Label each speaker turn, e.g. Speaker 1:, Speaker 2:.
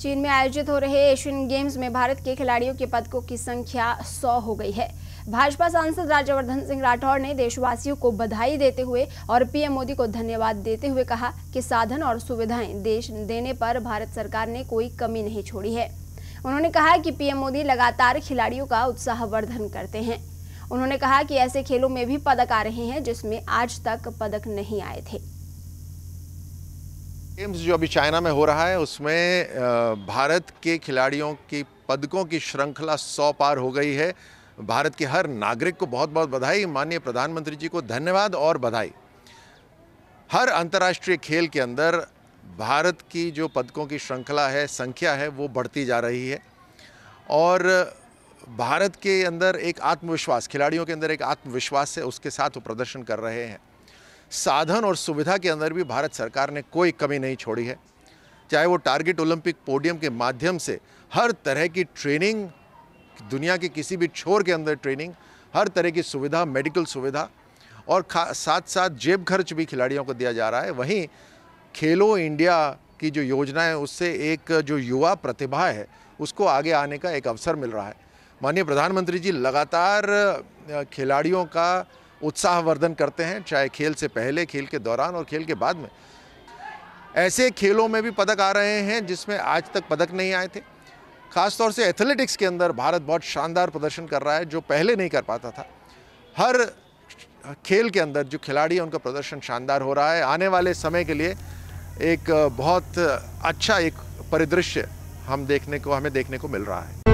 Speaker 1: चीन में आयोजित हो रहे एशियन गेम्स में भारत के खिलाड़ियों के पदकों की संख्या सौ हो गई है भाजपा सांसद राज्यवर्धन सिंह राठौर ने देशवासियों को बधाई देते हुए और पीएम मोदी को धन्यवाद देते हुए कहा कि साधन और सुविधाएं देश देने पर भारत सरकार ने कोई कमी नहीं छोड़ी है उन्होंने कहा कि पीएम मोदी लगातार खिलाड़ियों का उत्साहवर्धन करते हैं उन्होंने कहा कि ऐसे खेलों में भी पदक आ रहे हैं जिसमें आज तक पदक नहीं आए थे
Speaker 2: गेम्स जो अभी चाइना में हो रहा है उसमें भारत के खिलाड़ियों की पदकों की श्रृंखला सौ पार हो गई है भारत के हर नागरिक को बहुत बहुत बधाई माननीय प्रधानमंत्री जी को धन्यवाद और बधाई हर अंतर्राष्ट्रीय खेल के अंदर भारत की जो पदकों की श्रृंखला है संख्या है वो बढ़ती जा रही है और भारत के अंदर एक आत्मविश्वास खिलाड़ियों के अंदर एक आत्मविश्वास है उसके साथ वो प्रदर्शन कर रहे हैं साधन और सुविधा के अंदर भी भारत सरकार ने कोई कमी नहीं छोड़ी है चाहे वो टारगेट ओलंपिक पोडियम के माध्यम से हर तरह की ट्रेनिंग दुनिया के किसी भी छोर के अंदर ट्रेनिंग हर तरह की सुविधा मेडिकल सुविधा और साथ साथ जेब खर्च भी खिलाड़ियों को दिया जा रहा है वहीं खेलो इंडिया की जो योजना है उससे एक जो युवा प्रतिभा है उसको आगे आने का एक अवसर मिल रहा है माननीय प्रधानमंत्री जी लगातार खिलाड़ियों का उत्साहवर्धन करते हैं चाहे खेल से पहले खेल के दौरान और खेल के बाद में ऐसे खेलों में भी पदक आ रहे हैं जिसमें आज तक पदक नहीं आए थे खासतौर से एथलेटिक्स के अंदर भारत बहुत शानदार प्रदर्शन कर रहा है जो पहले नहीं कर पाता था हर खेल के अंदर जो खिलाड़ी हैं उनका प्रदर्शन शानदार हो रहा है आने वाले समय के लिए एक बहुत अच्छा एक परिदृश्य हम देखने को हमें देखने को मिल रहा है